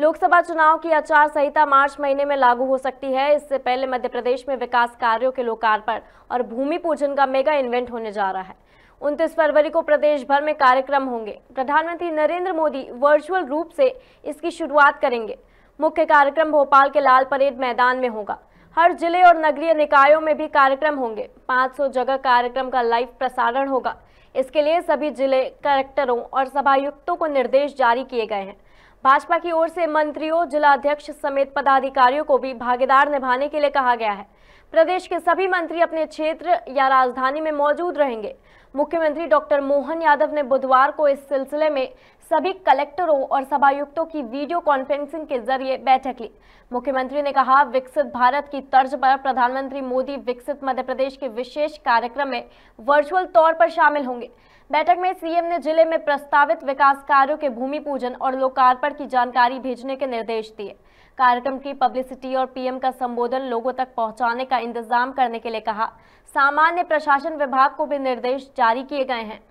लोकसभा चुनाव की आचार संहिता मार्च महीने में लागू हो सकती है इससे पहले मध्य प्रदेश में विकास कार्यों के लोकार्पण और भूमि पूजन का मेगा इवेंट होने जा रहा है उनतीस फरवरी को प्रदेश भर में कार्यक्रम होंगे प्रधानमंत्री नरेंद्र मोदी वर्चुअल रूप से इसकी शुरुआत करेंगे मुख्य कार्यक्रम भोपाल के लाल परेड मैदान में होगा हर जिले और नगरीय निकायों में भी कार्यक्रम होंगे 500 जगह कार्यक्रम का लाइव प्रसारण होगा इसके लिए सभी जिले कलेक्टरों और सभायुक्तों को निर्देश जारी किए गए हैं भाजपा की ओर से मंत्रियों जिलाध्यक्ष समेत पदाधिकारियों को भी भागीदार निभाने के लिए कहा गया है प्रदेश के सभी मंत्री अपने क्षेत्र या राजधानी में मौजूद रहेंगे मुख्यमंत्री डॉक्टर मोहन यादव ने बुधवार को इस सिलसिले में सभी कलेक्टरों और सभायुक्तों की वीडियो कॉन्फ्रेंसिंग के जरिए बैठक ली मुख्यमंत्री ने कहा विकसित भारत की तर्ज पर प्रधानमंत्री मोदी विकसित मध्य प्रदेश के विशेष कार्यक्रम में वर्चुअल तौर पर शामिल होंगे बैठक में सीएम ने जिले में प्रस्तावित विकास कार्यों के भूमि पूजन और लोकार्पण की जानकारी भेजने के निर्देश दिए कार्यक्रम की पब्लिसिटी और पीएम का संबोधन लोगों तक पहुँचाने करवाने का इंतजाम करने के लिए कहा सामान्य प्रशासन विभाग को भी निर्देश जारी किए गए हैं